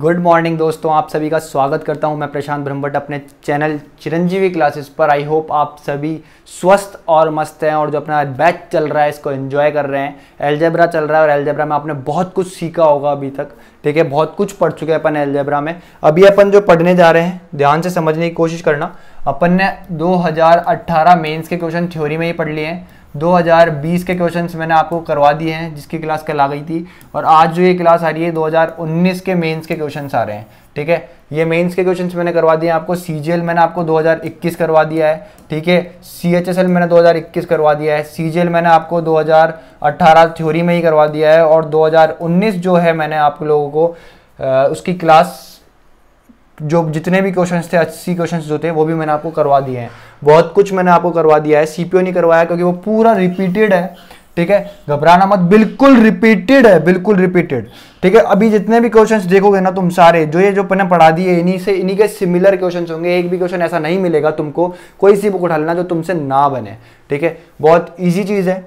good morning दोस्तों आप सभी का स्वागत करता हूं मैं प्रशांत ब्रह्मभट अपने चैनल चिरंजीवी क्लासेस पर आई होप आप सभी स्वस्थ और मस्त हैं और जो अपना बैच चल रहा है इसको एंजॉय कर रहे हैं एलजेब्रा चल रहा है और एलजेब्रा में आपने बहुत कुछ सीखा होगा अभी तक ठीक है बहुत कुछ पढ़ चुके हैं अपन एलजेब्रा में अभी अपन जो पढ़ने जा रहे हैं ध्यान से समझने की कोशिश करना अपन ने दो हज़ार के क्वेश्चन थ्योरी में ही पढ़ लिए हैं 2020 के क्वेश्चंस मैंने आपको करवा दिए हैं जिसकी क्लास कल आ गई थी और आज जो ये क्लास आ रही है 2019 के मेंस के क्वेश्चंस आ रहे हैं ठीक है ये मेंस के क्वेश्चंस मैंने करवा दिए आपको सी मैंने आपको 2021 करवा दिया है ठीक है सी मैंने 2021 करवा दिया है सी मैंने आपको 2018 थ्योरी में ही करवा दिया है और दो जो है मैंने आप लोगों को आ, उसकी क्लास जो जितने भी क्वेश्चन थे अस्सी क्वेश्चन जो थे वो भी मैंने आपको करवा दिए हैं बहुत कुछ मैंने आपको करवा दिया है सी नहीं करवाया क्योंकि वो पूरा रिपीटेड है ठीक है घबराना मत बिल्कुल रिपीटेड है बिल्कुल रिपीटेड ठीक है अभी जितने भी क्वेश्चंस देखोगे ना तुम सारे जो ये जो मैंने पढ़ा दिए इन्हीं से इन्हीं के सिमिलर क्वेश्चंस होंगे एक भी क्वेश्चन ऐसा नहीं मिलेगा तुमको कोई सी बुक उठा लेना जो तुमसे ना बने ठीक है बहुत ईजी चीज़ है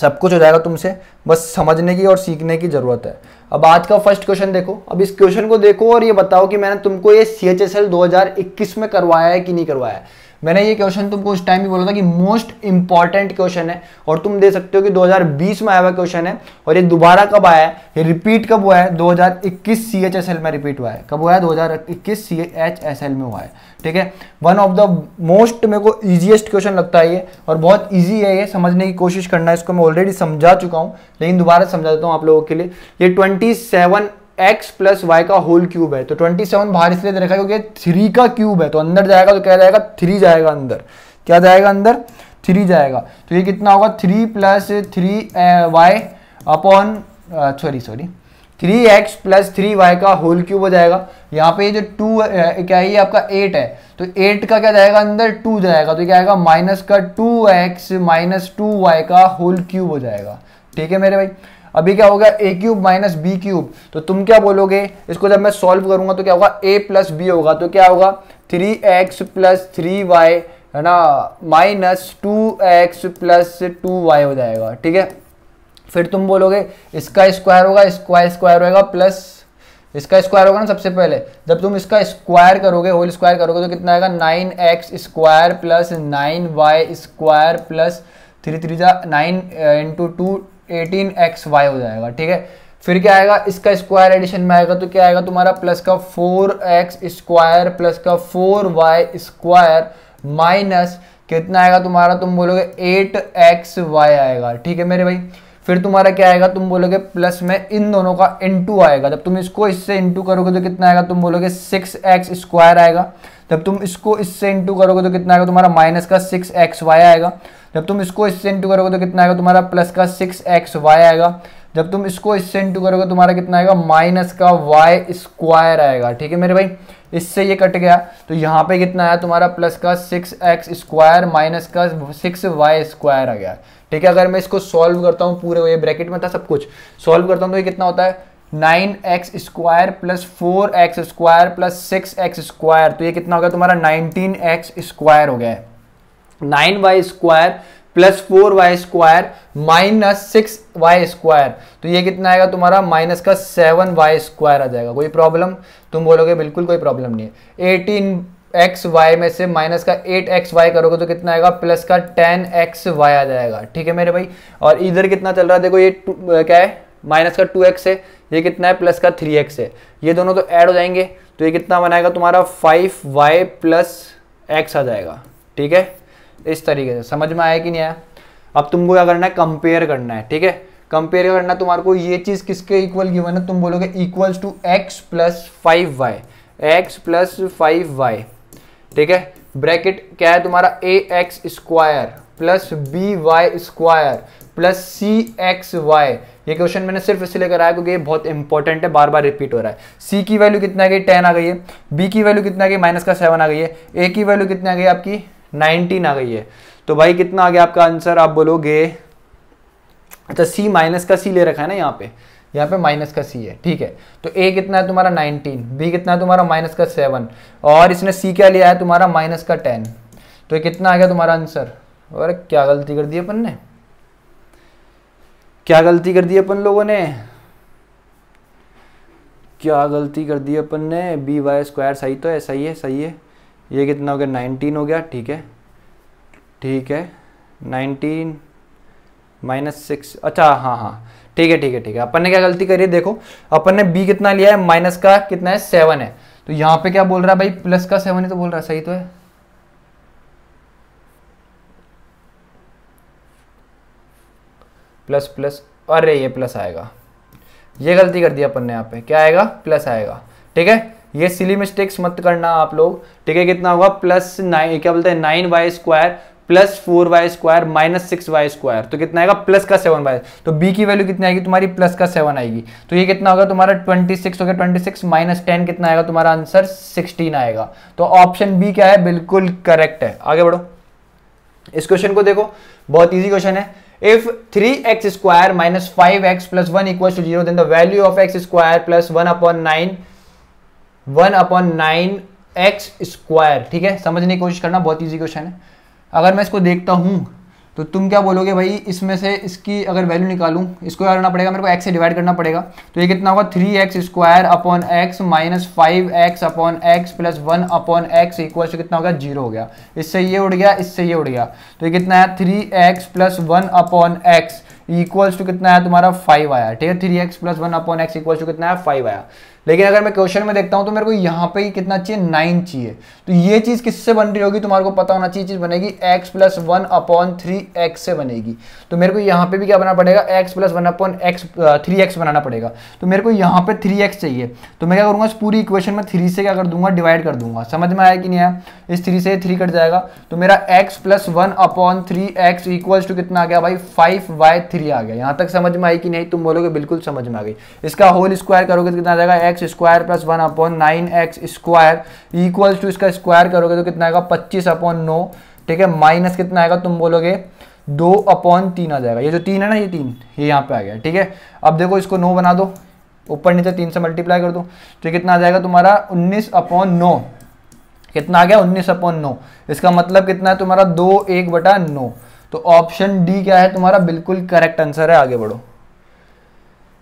सब कुछ हो जाएगा तुमसे बस समझने की और सीखने की ज़रूरत है अब आज का फर्स्ट क्वेश्चन देखो अब इस क्वेश्चन को देखो और ये बताओ कि मैंने तुमको ये सी एच एस एल दो हज़ार इक्कीस में करवाया है कि नहीं करवाया है मैंने ये क्वेश्चन तुमको उस टाइम भी बोला था कि मोस्ट इंपॉर्टेंट क्वेश्चन है और तुम दे सकते हो कि 2020 में आया हुआ क्वेश्चन है और ये दोबारा कब आया है ये रिपीट कब हुआ है 2021 सीएचएसएल में रिपीट हुआ है कब हुआ है 2021 सीएचएसएल में हुआ है ठीक है वन ऑफ द मोस्ट मेरे को ईजिएस्ट क्वेश्चन लगता है ये और बहुत ईजी है ये समझने की कोशिश करना है इसको मैं ऑलरेडी समझा चुका हूँ लेकिन दोबारा समझा देता हूँ आप लोगों के लिए ये twenty seven x plus y का होल क्यूब है तो 27 बाहर इसलिए रखा क्योंकि थ्री का क्यूब है तो अंदर जाएगा तो क्या जाएगा थ्री जाएगा अंदर क्या जाएगा अंदर थ्री जाएगा तो ये कितना होगा three plus three y upon sorry sorry three x plus three y का होल क्यूब हो जाएगा यहाँ पे ये जो टू uh, क्या है ये आपका एट है तो एट का क्या जाएगा अंदर टू जाएगा तो क्या आएगा माइनस का two x minus two y का होल क्यूब हो जाएगा ठीक है मेरे भाई अभी क्या होगा a cube minus b cube तो तुम क्या बोलोगे इसको जब मैं सॉल्व करूंगा तो क्या होगा ए प्लस बी होगा तो क्या होगा three x plus three y है ना minus two x plus two y हो जाएगा ठीक है फिर तुम बोलोगे इसका स्क्वायर होगा स्क्वायर स्क्वायर होगा प्लस इसका स्क्वायर होगा ना सबसे पहले जब तुम इसका स्क्वायर करोगे होल स्क्वायर करोगे तो कितना आएगा nine x square plus nine y square plus three three जा nine into two eighteen x y हो जाएगा ठीक है फिर क्या आएगा इसका स्क्वायर एडिशन में आएगा तो क्या आएगा तुम्हारा प्लस का फोर एक्स स्क्वायर प्लस का फोर वाई स्क्वायर माइनस कितना आएगा तुम्हारा तुम बोलोगे एट एक्स वाई आएगा ठीक है मेरे भाई फिर तुम्हारा क्या आएगा तुम बोलोगे प्लस में इन दोनों का इंटू आएगा जब तुम इसको इससे इंटू करोगे तो कितना आएगा तुम बोलोगे सिक्स एक्स स्क्वायर आएगा जब तुम इसको इससे इंटू करोगे तो कितना आएगा तुम्हारा माइनस का सिक्स एक्स वाई आएगा जब तुम इसको इससे इंटू करोगे तो कितना आएगा तुम्हारा प्लस का सिक्स एक्स वाई आएगा जब तुम इसको इससे इंटू करोगे तुम्हारा कितना आएगा माइनस का वाई स्क्वायर आएगा ठीक है मेरे भाई इससे ये कट गया तो यहाँ पे कितना आया तुम्हारा प्लस का सिक्स एक्स स्क्वायर माइनस का सिक्स वाई स्क्वायर आ गया ठीक है अगर मैं इसको सॉल्व करता हूँ पूरे वे ब्रैकेट में था सब कुछ सॉल्व करता हूँ तो ये कितना होता है nine x square plus four x square plus six x square तो ये कितना हो गया तुम्हारा नाइनटीन एक्स स्क्वायर हो गया है nine y square plus four y square minus six y square तो ये कितना आएगा तुम्हारा माइनस का सेवन वाई स्क्वायर आ जाएगा कोई प्रॉब्लम तुम बोलोगे बिल्कुल कोई प्रॉब्लम नहीं है एटीन एक्स वाई में से माइनस का एट एक्स वाई करोगे तो कितना आएगा प्लस का टेन एक्स वाई आ जाएगा ठीक है मेरे भाई और इधर कितना चल रहा है देखो ये क्या है माइनस का टू एक्स है ये कितना है प्लस का थ्री एक्स है ये दोनों तो ऐड हो जाएंगे तो ये कितना बनाएगा तुम्हारा फाइव वाई प्लस एक्स आ जाएगा ठीक है इस तरीके से समझ में आया कि नहीं आया अब तुमको क्या करना है कंपेयर करना है ठीक है कंपेयर करना तुम्हारे को ये चीज़ किसके इक्वल गिवन है तुम बोलोगे equals to x plus five y x plus five y ठीक है ब्रैकेट क्या है तुम्हारा a x square plus b y square plus c x y ये क्वेश्चन मैंने सिर्फ इसलिए कराया क्योंकि ये बहुत इंपॉर्टेंट है बार बार रिपीट हो रहा है सी की वैल्यू कितना आ गई टेन आ गई है बी की वैल्यू कितना आ गई माइनस का सेवन आ गई है ए की वैल्यू कितना आ गई आपकी नाइनटीन आ गई है तो भाई कितना आ गया आपका आंसर आप बोलोगे अच्छा सी माइनस का सी ले रखा है ना यहाँ पे यहाँ पे माइनस का सी है ठीक है तो ए कितना है तुम्हारा 19 बी कितना है तुम्हारा माइनस का सेवन और इसने सी क्या लिया है तुम्हारा माइनस का टेन तो कितना आ गया तुम्हारा आंसर और क्या गलती कर दी अपन ने क्या गलती कर दी अपन लोगों ने क्या गलती कर दी अपन ने बी वाई स्क्वायर सही तो है सही है सही है ये कितना हो गया नाइनटीन हो गया ठीक है ठीक है नाइनटीन माइनस सिक्स अच्छा हाँ हाँ ठीक है ठीक है ठीक है अपन ने क्या गलती करी है देखो अपन ने बी कितना लिया है माइनस का कितना है सेवन है तो यहाँ पे क्या बोल रहा है भाई प्लस का सेवन ही तो बोल रहा है सही तो है प्लस प्लस अरे ये प्लस आएगा ये गलती कर दी अपन ने यहाँ पे क्या आएगा प्लस आएगा ठीक है ये सिली मिस्टेक्स मत करना आप लोग ठीक है कितना होगा प्लस नाइन क्या बोलते हैं nine y square plus four y square minus six y square तो कितना आएगा प्लस का सेवन वाई तो बी की वैल्यू कितनी आएगी तुम्हारी प्लस का सेवन आएगी तो ये कितना होगा तुम्हारा ट्वेंटी सिक्स हो गया ट्वेंटी सिक्स माइनस टेन कितना आएगा तुम्हारा आंसर सिक्सटीन आएगा तो ऑप्शन बी क्या है बिल्कुल करेक्ट है आगे बढ़ो इस क्वेश्चन को देखो बहुत ईजी क्वेश्चन है if 3x square minus 5x plus 1 equals to 0 then the value of x square plus 1 upon 9 one upon nine x square ठीक है समझने की कोशिश करना बहुत ईजी क्वेश्चन है अगर मैं इसको देखता हूँ तो तुम क्या बोलोगे भाई इसमें से इसकी अगर वैल्यू निकालूं इसको क्या करना पड़ेगा मेरे को एक्स से डिवाइड करना पड़ेगा तो ये कितना होगा three x square upon x minus five x upon x plus one upon x equal to कितना होगा जीरो हो गया इससे ये उड़ गया इससे ये उड़ गया तो ये कितना आया three x plus one upon x equals to कितना है तुम्हारा फाइव आया ठीक है three x plus one upon x equal to कितना है फाइव आया लेकिन अगर मैं क्वेश्चन में देखता हूँ तो मेरे को यहाँ पे कितना चाहिए नाइन चाहिए तो ये चीज़ किससे बन रही होगी तुम्हारे को पता होना चाहिए चीज़ बनेगी x plus one upon three x से बनेगी तो मेरे को यहाँ पे भी क्या बनाना पड़ेगा x plus one upon x three x बनाना पड़ेगा तो मेरे को यहाँ पे थ्री एक्स चाहिए तो मैं क्या करूंगा इस पूरी इक्वेशन में थ्री से क्या कर दूंगा डिवाइड कर दूंगा समझ में आया कि नहीं आया इस थ्री से थ्री कट जाएगा तो मेरा x plus one upon three x equals to कितना आ गया भाई फाइव बाय थ्री आ गया यहाँ तक समझ में आई कि नहीं तुम बोलोगे बिल्कुल समझ में आ गई इसका होल स्क्वायर करोगे तो कितना आ जाएगा x square plus one upon nine x square equals to इसका स्क्वायर करोगे तो कितना आएगा पच्चीस अपॉन नौ ठीक है माइनस कितना आएगा तुम बोलोगे दो अपॉन तीन आ जाएगा ये जो तीन है ना ये तीन ये यहाँ पे आ गया ठीक है अब देखो इसको नौ बना दो ऊपर नीचे तीन से मल्टीप्लाई कर दो तो कितना आ जाएगा तुम्हारा उन्नीस अपॉन नौ कितना आ गया उन्नीस अपॉन नौ इसका मतलब कितना है तुम्हारा दो एक बटा नौ तो ऑप्शन डी क्या है तुम्हारा बिल्कुल करेक्ट आंसर है आगे बढ़ो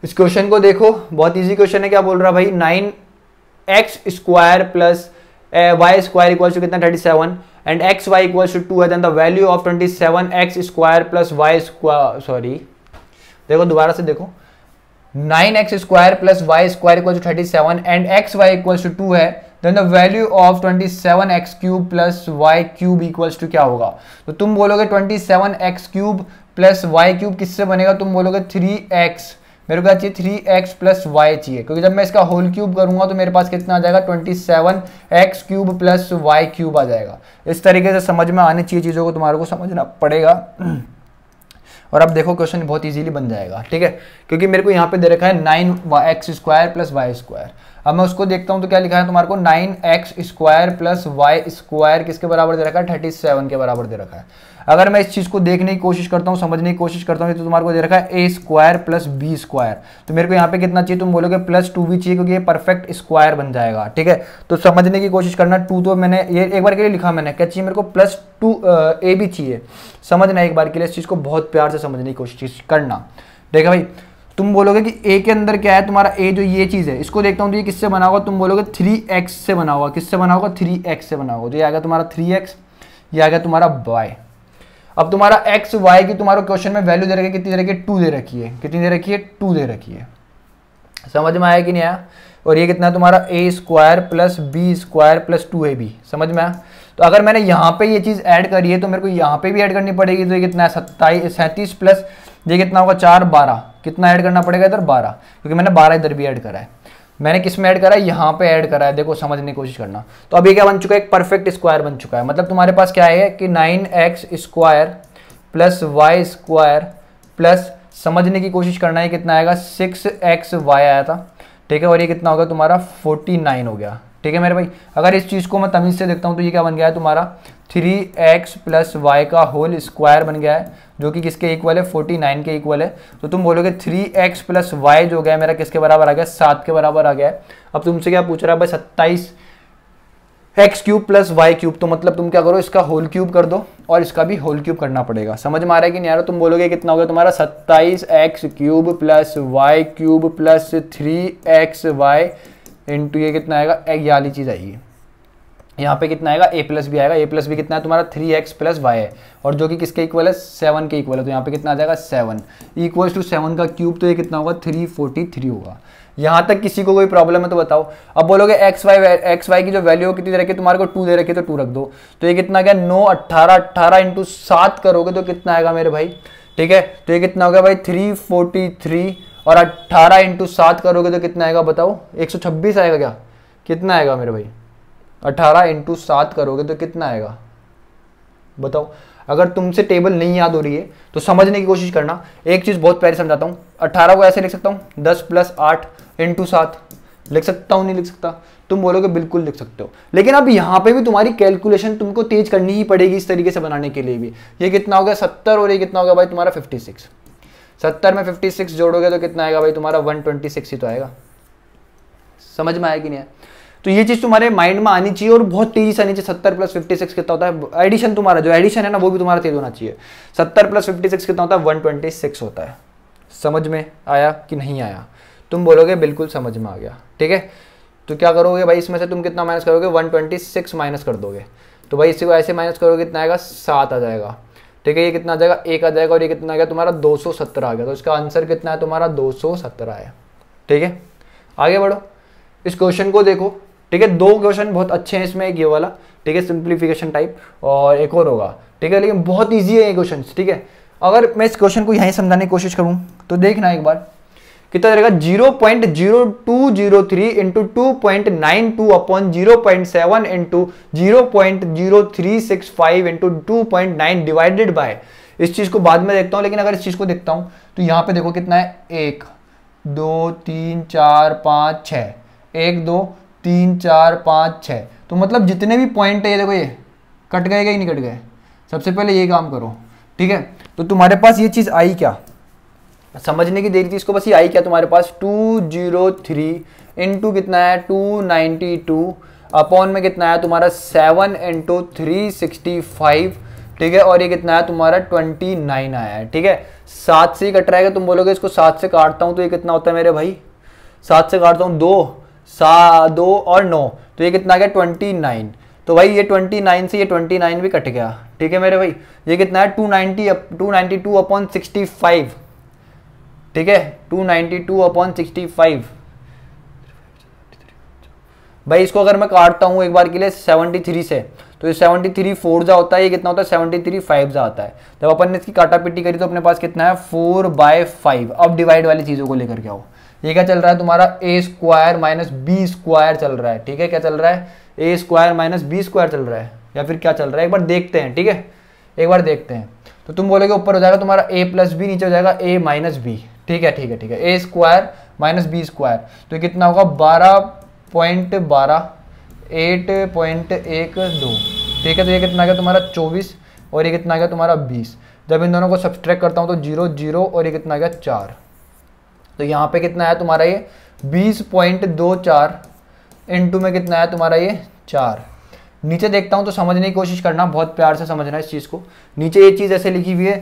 इस क्वेश्चन को देखो बहुत इजी क्वेश्चन है क्या बोल रहा भाई nine x square plus y square equal to कितना thirty seven and x y equal to two है value of twenty seven x square plus y square sorry देखो दोबारा से देखो nine x square plus y square equal to thirty seven and x y equal to two है then the value of twenty seven x cube plus y cube equals to क्या होगा तो तुम बोलोगे twenty seven x cube plus y cube किससे बनेगा तुम बोलोगे थ्री एक्स मेरे को क्या चाहिए थ्री एक्स प्लस वाई चाहिए क्योंकि जब मैं इसका होल क्यूब करूंगा तो मेरे पास कितना आ जाएगा twenty seven x cube plus y cube आ जाएगा इस तरीके से समझ में आने चाहिए चीज़ों को तुम्हारे को समझना पड़ेगा और अब देखो क्वेश्चन बहुत इजीली बन जाएगा ठीक है क्योंकि मेरे को यहाँ पे दे रखा है nine x square plus y square अब मैं उसको देखता हूँ तो क्या लिखा है तुम्हारे को nine x square plus y square किसके बराबर दे रखा है थर्टी सेवन के बराबर दे रखा है अगर मैं इस चीज़ को देखने की कोशिश करता हूँ समझने की कोशिश करता हूँ तो तुम्हारे को दे रखा है a square plus b square तो मेरे को यहाँ पे कितना चाहिए तुम बोलोगे प्लस टू भी चाहिए क्योंकि ये परफेक्ट स्क्वायर बन जाएगा ठीक है तो समझने की कोशिश करना टू तो मैंने ये एक बार के लिए लिखा मैंने क्या चाहिए मेरे को प्लस टू ए भी चाहिए समझना एक बार के लिए इस चीज़ को बहुत प्यार से समझने की कोशिश करना ठीक है भाई तुम बोलोगे कि ए के अंदर क्या है तुम्हारा ए जो ये चीज़ है इसको देखता हूँ तो ये किससे बना होगा तुम बोलोगे थ्री एक्स से बना होगा किससे बना होगा थ्री एक्स से बना होगा तो ये आ गया तुम्हारा थ्री एक्स ये आ गया तुम्हारा वाई अब तुम्हारा एक्स वाई की तुम्हारे क्वेश्चन में वैल्यू दे रखी कितनी दे रखी है टू दे रखी है कितनी दे रखी है टू दे रखी है समझ में आया कि नहीं आया और ये कितना तुम्हारा a square plus b square plus two a b समझ में आया तो अगर मैंने यहाँ पे ये चीज़ ऐड करी है तो मेरे को यहाँ पे भी ऐड करनी पड़ेगी तो ये कितना है सत्ताईस सैंतीस प्लस ये कितना होगा चार बारह कितना ऐड करना पड़ेगा इधर बारह क्योंकि मैंने बारह इधर भी ऐड करा है मैंने किस में ऐड करा है यहाँ पे ऐड करा है देखो समझने की कोशिश करना तो अभी क्या बन चुका है एक परफेक्ट स्क्वायर बन चुका है मतलब तुम्हारे पास क्या है कि nine x square plus y square plus समझने की कोशिश करना है कितना आएगा सिक्स एक्स वाई आया था ठीक है और ये कितना होगा तुम्हारा फोर्टी नाइन हो गया ठीक है मेरे भाई अगर इस चीज़ को मैं तमीज़ से देखता हूँ तो ये क्या बन गया है तुम्हारा थ्री एक्स प्लस वाई का होल स्क्वायर बन गया है जो कि किसके इक्वल है फोर्टी नाइन के इक्वल है तो तुम बोलोगे थ्री एक्स प्लस वाई जो गया मेरा किसके बराबर आ गया सात के बराबर आ गया है अब तुमसे क्या पूछ रहा है भाई सत्ताईस x cube plus y cube तो मतलब तुम क्या करो इसका होल क्यूब कर दो और इसका भी होल क्यूब करना पड़ेगा समझ में आ रहा है कि नहीं आ रहा तुम बोलोगे कितना हो गया तुम्हारा सत्ताईस x cube plus y cube plus three x y into ये कितना आएगा एक ये वाली चीज़ आएगी यहाँ पे कितना आएगा ए प्लस बी आएगा ए प्लस बी कितना है तुम्हारा थ्री एक्स प्लस वाई है और जो कि किसके इक्वल है सेवन के इक्वल है तो यहाँ पे कितना आ जाएगा सेवन इक्वल्स टू सेवन का क्यूब तो ये कितना होगा थ्री फोर्टी थ्री होगा यहाँ तक किसी को कोई प्रॉब्लम है तो बताओ अब बोलोगे एक्स वाई एक्स वाई की जो वैल्यू कितनी रखी तुम्हारे को टू दे रखी तो टू रख दो तो ये कितना गया नौ अट्ठारह अट्ठारह इंटू सात करोगे तो कितना आएगा मेरे भाई ठीक है तो ये कितना हो गया भाई थ्री फोर्टी थ्री और अट्ठारह इंटू सात करोगे तो कितना आएगा बताओ एक सौ छब्बीस आएगा क्या कितना आएगा मेरे भाई अठारह इंटू सात करोगे तो कितना आएगा बताओ अगर तुमसे टेबल नहीं याद हो रही है तो समझने की कोशिश करना एक चीज़ बहुत प्यारी समझाता हूँ अठारह को ऐसे लिख सकता हूँ दस प्लस आठ इंटू सात लिख सकता हूँ नहीं लिख सकता तुम बोलोगे बिल्कुल लिख सकते हो लेकिन अब यहाँ पे भी तुम्हारी कैलकुलेशन तुमको तेज करनी ही पड़ेगी इस तरीके से बनाने के लिए भी ये कितना हो गया सत्तर और ये कितना होगा भाई तुम्हारा फिफ्टी सिक्स सत्तर में फिफ्टी सिक्स जोड़ोगे तो कितना आएगा भाई तुम्हारा वन ट्वेंटी सिक्स ही तो आएगा समझ में आया कि नहीं आया तो ये चीज़ तुम्हारे माइंड में आनी चाहिए और बहुत तेजी से आनी चाहिए सत्तर प्लस फिफ्टी सिक्स कितना होता है एडिशन तुम्हारा जो एडिशन है ना वो भी तुम्हारा तेज होना चाहिए सत्तर प्लस फिफ्टी सिक्स कितना होता है वन ट्वेंटी सिक्स होता है समझ में आया कि नहीं आया तुम बोलोगे बिल्कुल समझ में आ गया ठीक है तो क्या करोगे भाई इसमें से तुम कितना माइनस करोगे वन ट्वेंटी सिक्स माइनस कर दोगे तो भाई इसी को ऐसे माइनस करोगे कितना आएगा सात आ जाएगा ठीक है ये कितना आ जाएगा एक आ जाएगा और ये कितना आ गया तुम्हारा दो सौ सत्तर आ गया तो इसका आंसर कितना है तुम्हारा दो सौ सत्तर आया ठीक है आगे बढ़ो इस क्वेश्चन को देखो ठीक है दो क्वेश्चन बहुत अच्छे हैं इसमें एक ये वाला ठीक है सिंप्लीफिकेशन टाइप और एक और होगा ठीक है लेकिन बहुत ईजी है ये क्वेश्चन ठीक है अगर मैं इस क्वेश्चन को यहीं समझाने की कोशिश करूँ तो देखना एक बार कितना रहेगा zero point zero two zero three into two point nine two upon zero point seven into zero point zero three six five into two point nine divided by इस चीज़ को बाद में देखता हूं लेकिन अगर इस चीज़ को देखता हूं तो यहां पे देखो कितना है एक दो तीन चार पाँच छ एक दो तीन चार पाँच छः तो मतलब जितने भी पॉइंट है ये देखो ये कट गए कि नहीं कट गए सबसे पहले ये काम करो ठीक है तो तुम्हारे पास ये चीज़ आई क्या समझने की देरी थी इसको बस ये आई क्या तुम्हारे पास टू जीरो थ्री इंटू कितना है टू नाइन्टी टू अपॉन में कितना है तुम्हारा seven into three sixty five ठीक है और ये कितना है तुम्हारा ट्वेंटी नाइन आया है ठीक है सात से ही कट रहेगा तुम बोलोगे इसको सात से काटता हूँ तो ये कितना होता है मेरे भाई सात से काटता हूँ दो सा दो और नौ तो ये कितना गया ट्वेंटी नाइन तो भाई ये ट्वेंटी नाइन से ये ट्वेंटी नाइन भी कट गया ठीक है मेरे भाई ये कितना है two ninety two ninety two upon sixty five ठीक है two ninety two upon sixty five भाई इसको अगर मैं काटता हूँ एक बार के लिए सेवेंटी थ्री से तो ये सेवेंटी थ्री फोर जा होता है ये कितना होता है सेवेंटी थ्री फाइव जा आता है जब अपन ने इसकी काटा पिटी करी तो अपने पास कितना है फोर बाय फाइव अब डिवाइड वाली चीज़ों को लेकर के आओ ये क्या चल रहा है तुम्हारा a square minus b square चल रहा है ठीक है क्या चल रहा है a square minus b square चल रहा है या फिर क्या चल रहा है एक बार देखते हैं ठीक है एक बार देखते हैं तो तुम बोलोगे ऊपर हो जाएगा तुम्हारा ए प्लस बी नीचे हो जाएगा ए माइनस बी ठीक है ठीक है ठीक है a square minus b square तो कितना होगा बारह पॉइंट बारह एट पॉइंट एक दो ठीक है तो ये कितना आ गया तुम्हारा चौबीस और ये कितना आ गया तुम्हारा बीस जब इन दोनों को सब्सट्रैक्ट करता हूँ तो जीरो जीरो और ये कितना आ गया चार तो यहाँ पे कितना है तुम्हारा ये बीस पॉइंट दो चार टू में कितना है तुम्हारा ये चार नीचे देखता हूँ तो समझने की कोशिश करना बहुत प्यार से समझना इस चीज़ को नीचे ये चीज़ ऐसे लिखी हुई है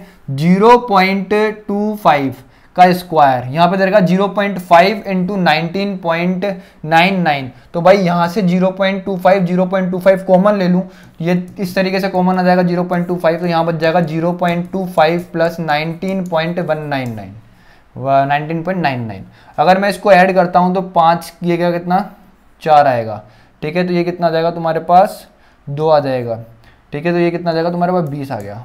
जीरो पॉइंट टू फाइव का स्क्वायर यहाँ पे देगा zero point five two nineteen तो भाई यहाँ से 0.25 0.25 कॉमन ले लूँ ये इस तरीके से कॉमन आ जाएगा 0.25 तो यहाँ बच जाएगा zero point two five plus nineteen 19.99 अगर मैं इसको ऐड करता हूँ तो पाँच ये क्या कितना चार आएगा ठीक है तो ये कितना आ जाएगा तुम्हारे पास दो आ जाएगा ठीक है तो ये कितना आ जाएगा तुम्हारे पास बीस आ गया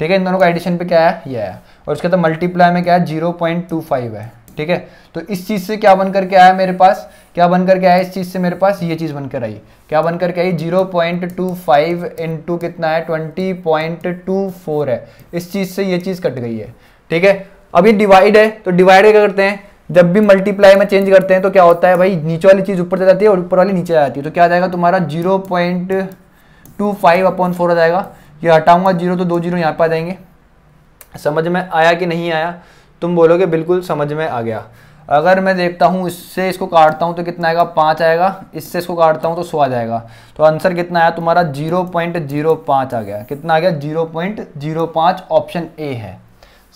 ठीक है इन दोनों का एडिशन पे क्या है ये है और उसके बाद मल्टीप्लाई में क्या है जीरो पॉइंट टू फाइव है ठीक है तो इस चीज़ से क्या बन करके आया मेरे पास क्या बन करके आया इस चीज़ से मेरे पास ये चीज़ बनकर आई क्या बन करके आई zero point two five two कितना है ट्वेंटी पॉइंट टू फोर है इस चीज़ से ये चीज़ कट गई है ठीक है अब ये डिवाइड है तो डिवाइड क्या करते हैं जब भी मल्टीप्लाई में चेंज करते हैं तो क्या होता है भाई नीचे वाली चीज़ ऊपर जाती है और ऊपर वाली नीचे आ जाती है तो क्या आ जाएगा तुम्हारा zero point two five upon four आ जाएगा ये हटाऊंगा जीरो तो दो जीरो यहाँ पर आ जाएंगे समझ में आया कि नहीं आया तुम बोलोगे बिल्कुल समझ में आ गया अगर मैं देखता हूँ इससे इसको काटता हूँ तो कितना आएगा पाँच आएगा इससे इसको काटता हूँ तो सो आ जाएगा तो आंसर कितना आया तुम्हारा जीरो पॉइंट जीरो पाँच आ गया कितना आ गया जीरो पॉइंट जीरो पाँच ऑप्शन ए है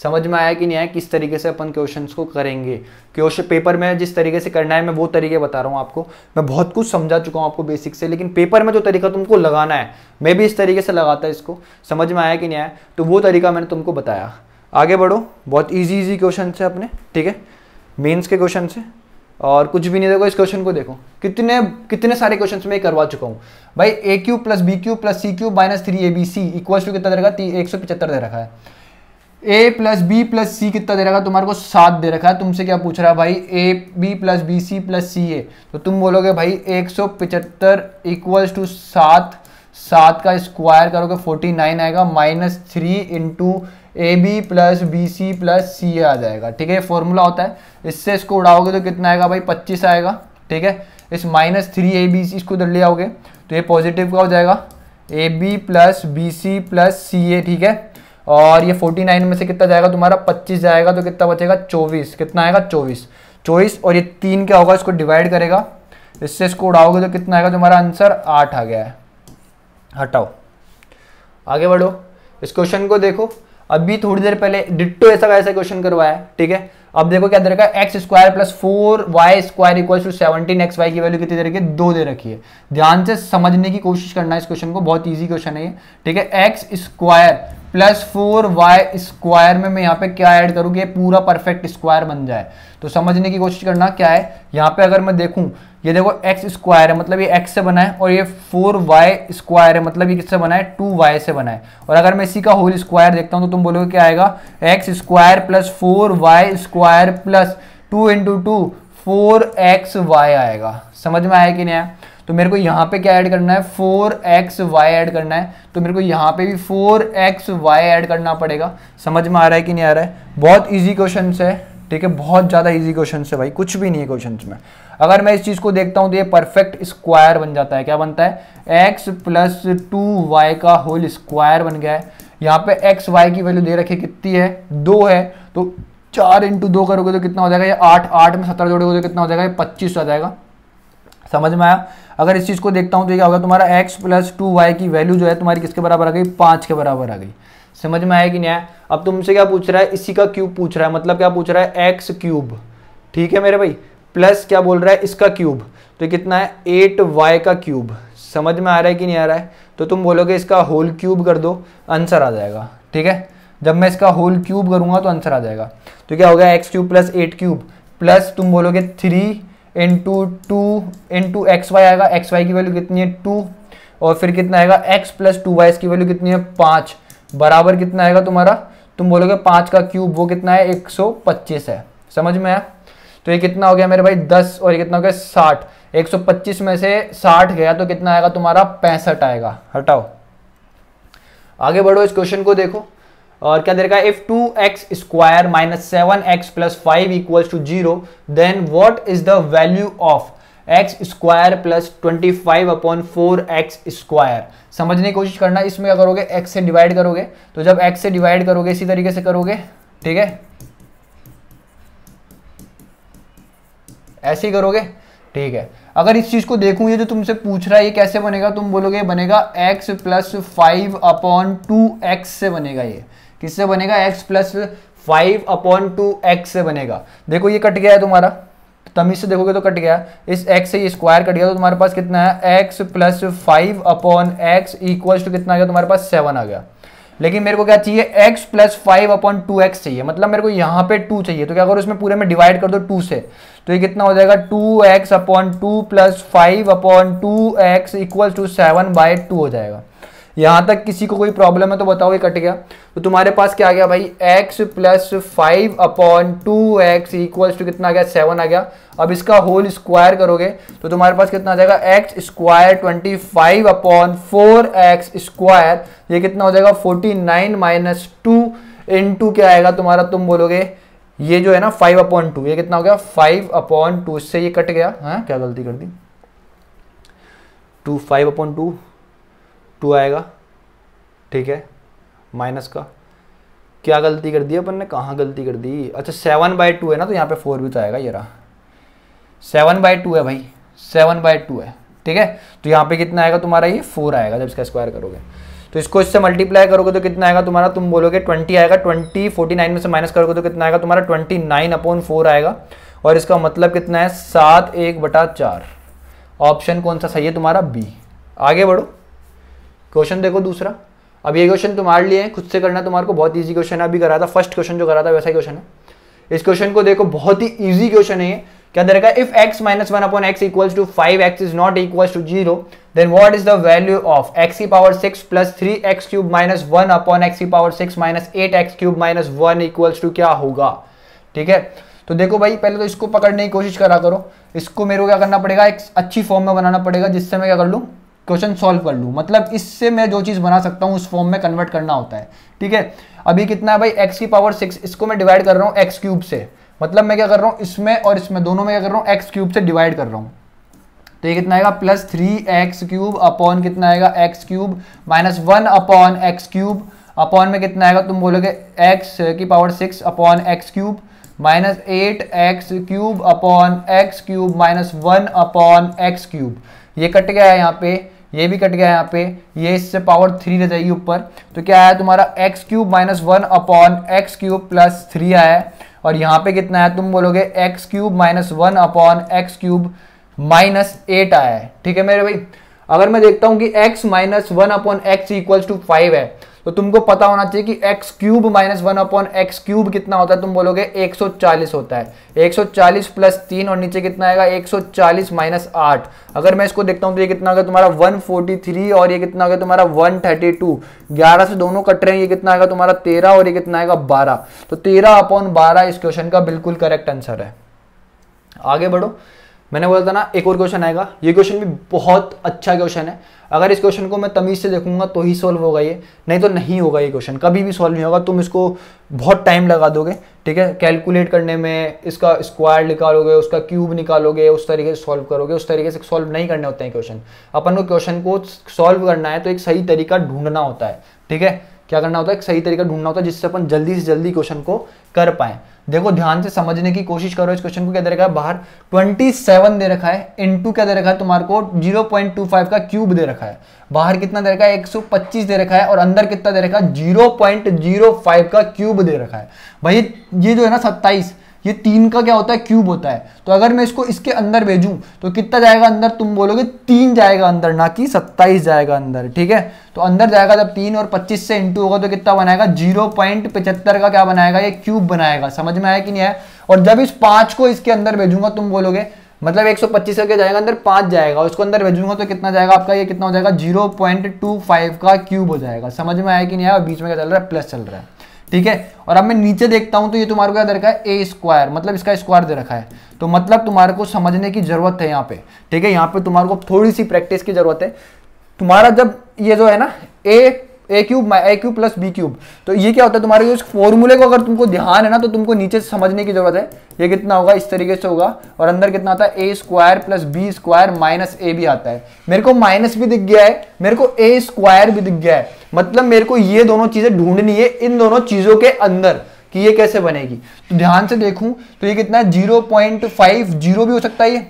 समझ में आया कि नहीं आया किस तरीके से अपन क्वेश्चन को करेंगे क्वेश्चन पेपर में जिस तरीके से करना है मैं वो तरीके बता रहा हूँ आपको मैं बहुत कुछ समझा चुका हूँ आपको बेसिक से लेकिन पेपर में जो तरीका तुमको लगाना है मैं भी इस तरीके से लगाता है इसको समझ में आया कि नहीं आया तो वो तरीका मैंने तुमको बताया आगे बढ़ो बहुत ईजी ईजी क्वेश्चन है अपने ठीक है मेन्स के क्वेश्चन से और कुछ भी नहीं देखो इस क्वेश्चन को देखो कितने कितने सारे क्वेश्चन मैं करवा चुका हूँ भाई a cube plus b cube plus c cube minus three a b c equal to कितना दे रखा एक सौ पचहत्तर दे रखा है a plus b plus c कितना दे रखा तुम्हारे को सात दे रखा है तुमसे क्या पूछ रहा है भाई a b plus b c plus c a तो तुम बोलोगे भाई एक सौ पिचहत्तर इक्वल्स टू सात सात का स्क्वायर करोगे फोर्टी नाइन आएगा minus three into a b plus b c plus c a आ जाएगा ठीक है फॉर्मूला होता है इससे इसको उड़ाओगे तो कितना आएगा भाई पच्चीस आएगा ठीक है इस minus three a b c इसको उधर ले आओगे तो ये पॉजिटिव का हो जाएगा a b plus b c plus c a ठीक है और ये 49 में से कितना जाएगा तुम्हारा 25 जाएगा तो कितना बचेगा 24 कितना आएगा 24 24 और ये तीन क्या होगा इसको डिवाइड करेगा इससे इसको उड़ाओगे तो कितना आएगा तुम्हारा आंसर आठ आ गया है हटाओ आगे बढ़ो इस क्वेश्चन को देखो अभी थोड़ी देर पहले डिट्टो ऐसा का ऐसा क्वेश्चन करवाया ठीक है अब देखो क्या दे रखा है x square plus four y square equal to seventeen x y की वैल्यू कितनी दे रखी है दो दे रखी है ध्यान से समझने की कोशिश करना है इस क्वेश्चन को बहुत ईजी क्वेश्चन है ये ठीक है x square plus four y square में मैं यहाँ पे क्या ऐड करूँ ये पूरा परफेक्ट स्क्वायर बन जाए तो समझने की कोशिश करना क्या है यहाँ पे अगर मैं देखूँ ये देखो एक्स स्क्वायर है मतलब ये एक्स से बना है और ये फोर वाई स्क्वायर है मतलब ये किससे बना है टू वाई से बना है और अगर मैं इसी का होल स्क्वायर देखता हूँ तो तुम बोलोगे क्या आएगा x square plus four y square plus two into two four x y आएगा समझ में आया कि नहीं आया तो मेरे को यहाँ पे क्या ऐड करना है फोर एक्स वाई ऐड करना है तो मेरे को यहाँ पे भी फोर एक्स वाई ऐड करना पड़ेगा समझ में आ रहा है कि नहीं आ रहा है बहुत ईजी क्वेश्चन है ठीक है बहुत ज़्यादा इजी क्वेश्चन है भाई कुछ भी नहीं है क्वेश्चन में अगर मैं इस चीज़ को देखता हूँ तो ये परफेक्ट स्क्वायर बन जाता है क्या बनता है एक्स प्लस टू वाई का होल स्क्वायर बन गया है यहाँ पे एक्स वाई की वैल्यू दे रखी कितनी है दो है तो चार इंटू दो करोगे तो कितना हो जाएगा ये आठ आठ में सत्रह जोड़ोगे तो कितना हो जाएगा ये पच्चीस हो जाएगा समझ में आया अगर इस चीज़ को देखता हूं तो क्या होगा तुम्हारा एक्स प्लस टू वाई की वैल्यू जो है तुम्हारी किसके बराबर आ गई पांच के बराबर आ गई समझ में आया कि नहीं आया अब तुमसे क्या पूछ रहा है इसी का क्यूब पूछ रहा है मतलब क्या पूछ रहा है एक्स क्यूब ठीक है मेरे भाई प्लस क्या बोल रहा है इसका क्यूब तो कितना है एट वाई का क्यूब समझ में आ रहा है कि नहीं आ रहा है तो तुम बोलोगे इसका होल क्यूब कर दो आंसर आ जाएगा ठीक है जब मैं इसका होल क्यूब करूंगा तो आंसर आ जाएगा तो क्या हो गया x cube plus eight cube plus तुम बोलोगे three into two into x y आएगा एक्स वाई की वैल्यू कितनी है टू और फिर कितना आएगा एक्स प्लस टू वाई इसकी वैल्यू कितनी है पाँच बराबर कितना आएगा तुम्हारा तुम बोलोगे पाँच का क्यूब वो कितना है एक सौ पच्चीस है समझ में आया तो ये कितना हो गया मेरे भाई दस और ये कितना हो गया साठ एक सौ पच्चीस में से साठ गया तो कितना आएगा तुम्हारा पैंसठ आएगा हटाओ आगे बढ़ो इस क्वेश्चन को देखो और क्या दे रखा है if two x square minus seven x plus five equal to zero then what is the value of x square plus twenty five upon four x square समझने की कोशिश करना इसमें क्या करोगे एक्स से डिवाइड करोगे तो जब एक्स से डिवाइड करोगे इसी तरीके से करोगे ठीक है ऐसे ही करोगे ठीक है अगर इस चीज़ को देखूं ये जो तो तुमसे पूछ रहा है ये कैसे बनेगा तुम बोलोगे बनेगा x plus five upon two x से बनेगा ये किससे बनेगा x plus five upon two x से बनेगा देखो ये कट गया है तुम्हारा तमीज से देखोगे तो कट गया इस x से ये स्क्वायर कट गया तो तुम्हारे पास कितना है x plus five upon x equal to कितना आ गया तुम्हारे पास सेवन आ गया लेकिन मेरे को क्या चाहिए x plus five upon two x चाहिए मतलब मेरे को यहाँ पे टू चाहिए तो क्या करो इसमें पूरे में डिवाइड कर दो टू से तो ये कितना हो जाएगा two x upon two plus five upon two x equal to seven by two हो जाएगा यहाँ तक किसी को कोई प्रॉब्लम है तो बताओ ये कट गया तो तुम्हारे पास क्या आ गया भाई x plus five upon two x equals to कितना आ गया सेवन आ गया अब इसका होल स्क्वायर करोगे तो तुम्हारे पास कितना आ जाएगा x square twenty five upon four x square ये कितना हो जाएगा forty nine minus two in two क्या आएगा तुम्हारा तुम बोलोगे ये जो है ना फाइव अपॉन टू ये कितना हो गया फाइव अपॉन टू इससे ये कट गया हाँ क्या गलती कर दी two five upon two two आएगा ठीक है माइनस का क्या गलती कर दी अपन ने कहाँ गलती कर दी अच्छा सेवन बाई टू है ना तो यहाँ पे फोर भी तो आएगा ये रहा सेवन बाई टू है भाई सेवन बाई टू है ठीक है तो यहाँ पे कितना आएगा तुम्हारा ये फोर आएगा जब इसका स्क्वायर करोगे तो इसको इससे मल्टीप्लाई करोगे तो कितना आएगा तुम्हारा तुम बोलोगे ट्वेंटी आएगा ट्वेंटी फोर्टी नाइन में से माइनस करोगे तो कितना आएगा तुम्हारा ट्वेंटी नाइन अपॉन फोर आएगा और इसका मतलब कितना है सात एक बटा चार ऑप्शन कौन सा सही है तुम्हारा बी आगे बढ़ो क्वेश्चन देखो दूसरा अब ये क्वेश्चन तुम्हारे लिए खुद से करना तुम्हारे को बहुत ईजी क्वेश्चन है अभी करा था फर्स्ट क्वेश्चन जो करा था वैसा क्वेश्चन है इस क्वेश्चन को देखो बहुत ही ईजी क्वेश्चन है क्या दे रखा है if x minus one upon x equal to five x is not equal to zero then what is the value of x की power six plus three x cube minus one upon x की power six minus eight x cube minus one equals to क्या होगा ठीक है तो देखो भाई पहले तो इसको पकड़ने की कोशिश करा करो इसको मेरे को क्या करना पड़ेगा एक अच्छी फॉर्म में बनाना पड़ेगा जिससे मैं क्या कर लूँ क्वेश्चन सॉल्व कर लूँ मतलब इससे मैं जो चीज़ बना सकता हूँ उस फॉर्म में कन्वर्ट करना होता है ठीक है अभी कितना है भाई एक्स की पावर सिक्स इसको मैं डिवाइड कर रहा हूँ एक्स क्यूब से मतलब मैं क्या कर रहा हूँ इसमें और इसमें दोनों में क्या कर रहा हूँ एक्स क्यूब से डिवाइड कर रहा हूँ तो ये कितना आएगा plus three x cube upon कितना आएगा x cube minus one upon x cube upon में कितना आएगा तुम बोलोगे एक्स की power six upon x cube minus eight x cube upon x cube minus one upon x cube ये cut गया है यहाँ पे ये भी कट गया यहाँ पे ये इससे पावर थ्री रह जाएगी ऊपर तो क्या आया तुम्हारा x cube minus one upon x cube plus three आया है और यहाँ पे कितना है तुम बोलोगे x cube minus one upon x cube minus eight आया है ठीक है मेरे भाई अगर मैं देखता हूँ कि x minus one upon x equals to five है तो तुमको पता होना चाहिए कि x cube minus one upon x cube कितना होता है तुम बोलोगे 140 होता है 140 प्लस तीन और नीचे कितना आएगा 140 सौ माइनस आठ अगर मैं इसको देखता हूँ तो ये कितना होगा तुम्हारा 143 और ये कितना होगा तुम्हारा 132 11 से दोनों कट रहे हैं ये कितना आएगा तुम्हारा तेरह और ये कितना आएगा बारह तो तेरह अपॉन बारह इस क्वेश्चन का बिल्कुल करेक्ट आंसर है आगे बढ़ो मैंने बोला था ना एक और क्वेश्चन आएगा ये क्वेश्चन भी बहुत अच्छा क्वेश्चन है अगर इस क्वेश्चन को मैं तमीज़ से देखूंगा तो ही सॉल्व होगा ये नहीं तो नहीं होगा ये क्वेश्चन कभी भी सॉल्व नहीं होगा तुम इसको बहुत टाइम लगा दोगे ठीक है कैलकुलेट करने में इसका स्क्वायर निकालोगे उसका क्यूब निकालोगे उस तरीके से सॉल्व करोगे उस तरीके से सॉल्व नहीं करने होते हैं क्वेश्चन अपन को क्वेश्चन को सॉल्व करना है तो एक सही तरीका ढूंढना होता है ठीक है क्या करना होता है एक सही तरीका ढूंढना होता है जिससे अपन जल्दी से जल्दी क्वेश्चन को कर पाएँ देखो ध्यान से समझने की कोशिश करो इस क्वेश्चन को क्या दे रखा है बाहर 27 दे रखा है इनटू क्या दे रखा है तुम्हारे को 0.25 का क्यूब दे रखा है बाहर कितना दे रखा है 125 दे रखा है और अंदर कितना दे रखा है 0.05 का क्यूब दे रखा है भाई ये जो है ना सत्ताईस ये तीन का क्या होता है क्यूब होता है तो अगर मैं इसको इसके अंदर भेजूं तो कितना जाएगा अंदर तुम बोलोगे तीन जाएगा अंदर ना कि सत्ताईस जाएगा अंदर ठीक है तो अंदर जाएगा जब तीन और पच्चीस से इंटू होगा तो कितना बनाएगा जीरो पॉइंट पचहत्तर का क्या बनाएगा ये क्यूब बनाएगा समझ में आया कि नहीं आया और जब इस पांच को इसके अंदर भेजूंगा तुम बोलोगे मतलब का करके जाएगा अंदर पांच जाएगा उसको अंदर भेजूंगा तो कितना जाएगा आपका ये कितना हो जाएगा फाइव का क्यूब हो जाएगा समझ में आया कि नहीं आया बीच में क्या चल रहा है प्लस चल रहा है ठीक है और अब मैं नीचे देखता हूं तो ये तुम्हारे को याद रखा है ए स्क्वायर मतलब इसका स्क्वायर दे रखा है तो मतलब तुम्हारे को समझने की जरूरत है यहाँ पे ठीक है यहाँ पे तुम्हारे को थोड़ी सी प्रैक्टिस की जरूरत है तुम्हारा जब ये जो है ना a a cube a cube plus b cube तो ये क्या होता है तुम्हारे फॉर्मूले को अगर तुमको ध्यान है ना तो तुमको नीचे समझने की जरूरत है ये कितना होगा इस तरीके से होगा और अंदर कितना आता है a square plus b square minus a भी आता है मेरे को माइनस भी दिख गया है मेरे को ए स्क्वायर भी दिख गया है मतलब मेरे को ये दोनों चीजें ढूंढनी है इन दोनों चीजों के अंदर कि ये कैसे बनेगी तो ध्यान से देखूं तो ये कितना है जीरो पॉइंट फाइव जीरो भी हो सकता है ये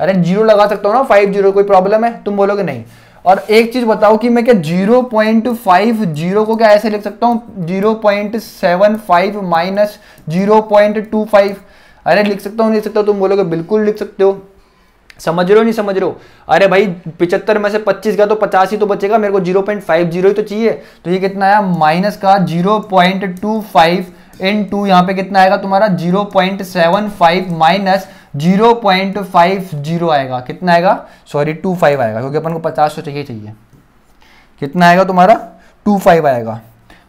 अरे जीरो लगा सकता हूँ ना फाइव जीरो कोई प्रॉब्लम है तुम बोलोगे नहीं और एक चीज बताओ कि मैं क्या जीरो पॉइंट फाइव जीरो को क्या ऐसे लिख सकता हूँ zero point seven five minus zero point two five अरे लिख सकता हूँ लिख सकता तुम बोलोगे बिल्कुल लिख सकते हो समझ रहे हो नहीं समझ रहे हो अरे भाई पिछहत्तर में से पच्चीस गया तो पचास ही तो बचेगा मेरे को जीरो पॉइंट फाइव जीरो ही तो चाहिए तो ये कितना आया माइनस का zero point two five in two यहाँ पे कितना आएगा तुम्हारा zero point seven five minus zero point five zero आएगा कितना आएगा सॉरी टू फाइव आएगा क्योंकि अपन को पचास सौ तो चाहिए चाहिए कितना आएगा तुम्हारा टू फाइव आएगा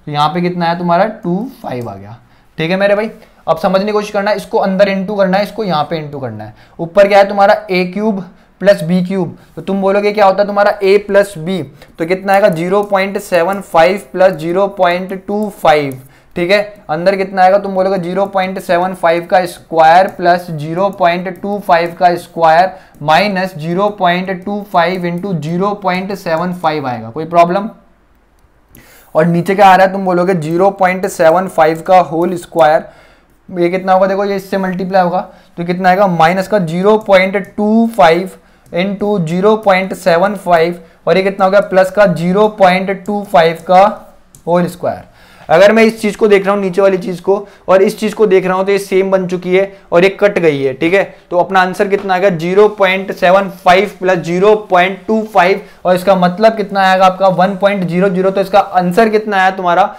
तो यहाँ पे कितना आया तुम्हारा टू फाइव आ गया ठीक है मेरे भाई अब समझने की कोशिश करना है इसको अंदर इंटू करना है इसको यहाँ पे इंटू करना है ऊपर क्या है तुम्हारा a cube plus b cube तो तुम बोलोगे क्या होता है तुम्हारा ए प्लस बी तो कितना आएगा zero point seven five plus zero point two five ठीक है अंदर कितना आएगा तुम बोलोगे 0.75 का स्क्वायर प्लस 0.25 का स्क्वायर माइनस 0.25 इंटू जीरो आएगा कोई प्रॉब्लम और नीचे क्या आ रहा है तुम बोलोगे 0.75 का होल स्क्वायर ये कितना होगा देखो ये इससे मल्टीप्लाई होगा तो कितना आएगा माइनस का 0.25 point two five into zero और ये कितना हो गया प्लस का 0.25 का होल स्क्वायर अगर मैं इस चीज को देख रहा हूँ नीचे वाली चीज को और इस चीज को देख रहा हूँ तो ये सेम बन चुकी है और ये कट गई है ठीक है तो अपना आंसर कितना आएगा zero point seven five plus zero point two five और इसका मतलब कितना आएगा आपका वन पॉइंट जीरो जीरो तो इसका आंसर कितना आया तुम्हारा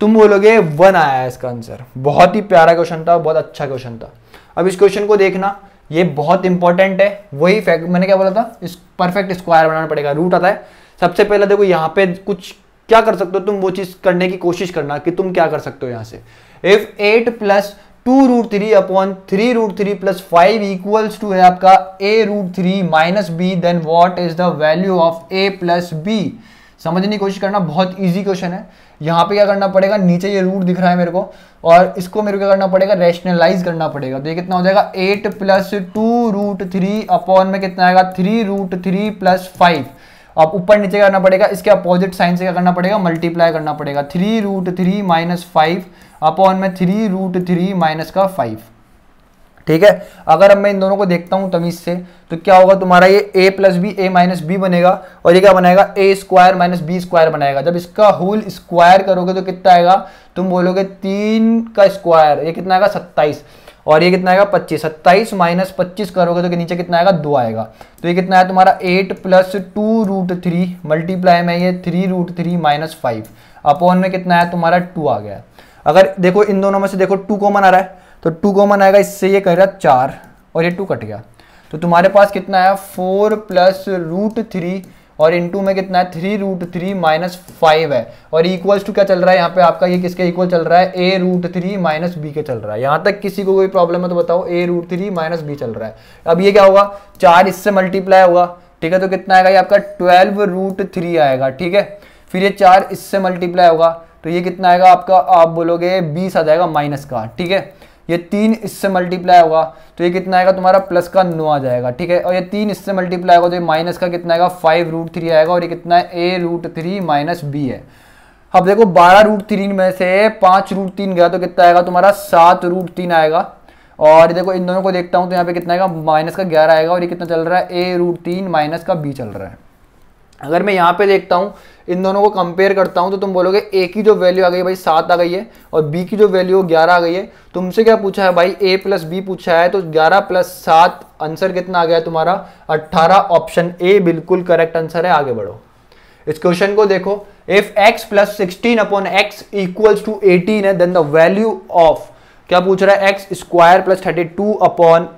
तुम बोलोगे वन आया है इसका आंसर बहुत ही प्यारा क्वेश्चन था बहुत अच्छा क्वेश्चन था अब इस क्वेश्चन को देखना ये बहुत इंपॉर्टेंट है वही फैक्ट मैंने क्या बोला था इस परफेक्ट स्क्वायर बनाना पड़ेगा रूट आता है सबसे पहले देखो यहाँ पे कुछ क्या कर सकते हो तुम वो चीज करने की कोशिश करना कि तुम क्या कर सकते हो यहां से if eight plus two root three upon three root three plus five equals to है आपका a root three minus b then what is the value of a plus b समझने की कोशिश करना बहुत ईजी क्वेश्चन है यहाँ पे क्या करना पड़ेगा नीचे ये रूट दिख रहा है मेरे को और इसको मेरे को क्या करना पड़ेगा रैशनलाइज करना पड़ेगा तो ये कितना हो जाएगा eight plus two root three upon में कितना आएगा three root three plus five अब ऊपर नीचे करना पड़ेगा इसके अपोजिट साइन से क्या करना पड़ेगा मल्टीप्लाई करना पड़ेगा three root three minus five upon में थ्री रूट थ्री माइनस का फाइव ठीक है अगर अब मैं इन दोनों को देखता हूं तमीज से तो क्या होगा तुम्हारा ये a plus b a minus b बनेगा और ये क्या बनाएगा a square minus b square बनाएगा जब इसका होल स्क्वायर करोगे तो कितना आएगा तुम बोलोगे तीन का स्क्वायर ये कितना आएगा सत्ताईस और ये कितना आएगा पच्चीस सत्ताईस माइनस पच्चीस करोगे तो नीचे कितना आएगा दो आएगा तो ये कितना है तुम्हारा eight plus two root three multiply में ये three root three minus five upon में कितना है तुम्हारा टू आ गया अगर देखो इन दोनों में से देखो टू कॉमन आ रहा है तो टू कॉमन आएगा इससे ये कह रहा चार और ये टू कट गया तो तुम्हारे पास कितना आया फोर प्लस रूट थ्री और इनटू में कितना है three root three minus five है और इक्वल्स टू क्या चल रहा है यहाँ पे आपका ये किसके इक्वल चल रहा है a root three minus b के चल रहा है यहाँ तक किसी को कोई प्रॉब्लम है तो बताओ a root three minus b चल रहा है अब ये क्या होगा चार इससे मल्टीप्लाई होगा ठीक है तो कितना आएगा ये आपका ट्वेल्व रूट थ्री आएगा ठीक है फिर ये चार इससे मल्टीप्लाई होगा तो ये कितना आएगा आपका आप बोलोगे बीस आ जाएगा माइनस का ठीक है ये तीन इससे मल्टीप्लाई होगा तो ये कितना आएगा तुम्हारा प्लस का नौ आ जाएगा ठीक है और ये तीन इससे मल्टीप्लाई होगा तो ये माइनस का कितना आएगा फाइव रूट थ्री आएगा और ये कितना है a root three minus b है अब देखो बारह रूट तीन में से पाँच रूट तीन गया तो कितना आएगा तुम्हारा सात रूट तीन आएगा और देखो इन दोनों को देखता हूँ तो यहाँ पे कितना आएगा माइनस का ग्यारह आएगा और ये कितना चल रहा है ए रूट तीन माइनस का बी चल रहा है अगर मैं यहाँ पे देखता हूँ इन दोनों को कंपेयर करता हूँ तो तुम बोलोगे ए की जो वैल्यू आ गई भाई सात आ गई है और बी की जो वैल्यू ग्यारह आ गई है तुमसे क्या पूछा है भाई ए प्लस बी पूछा है तो ग्यारह प्लस सात आंसर कितना आ गया तुम्हारा अट्ठारह ऑप्शन ए बिल्कुल करेक्ट आंसर है आगे बढ़ो इस क्वेश्चन को देखो if x plus sixteen upon x equals to eighteen है देन द वैल्यू ऑफ क्या पूछ रहा है x square plus thirty two upon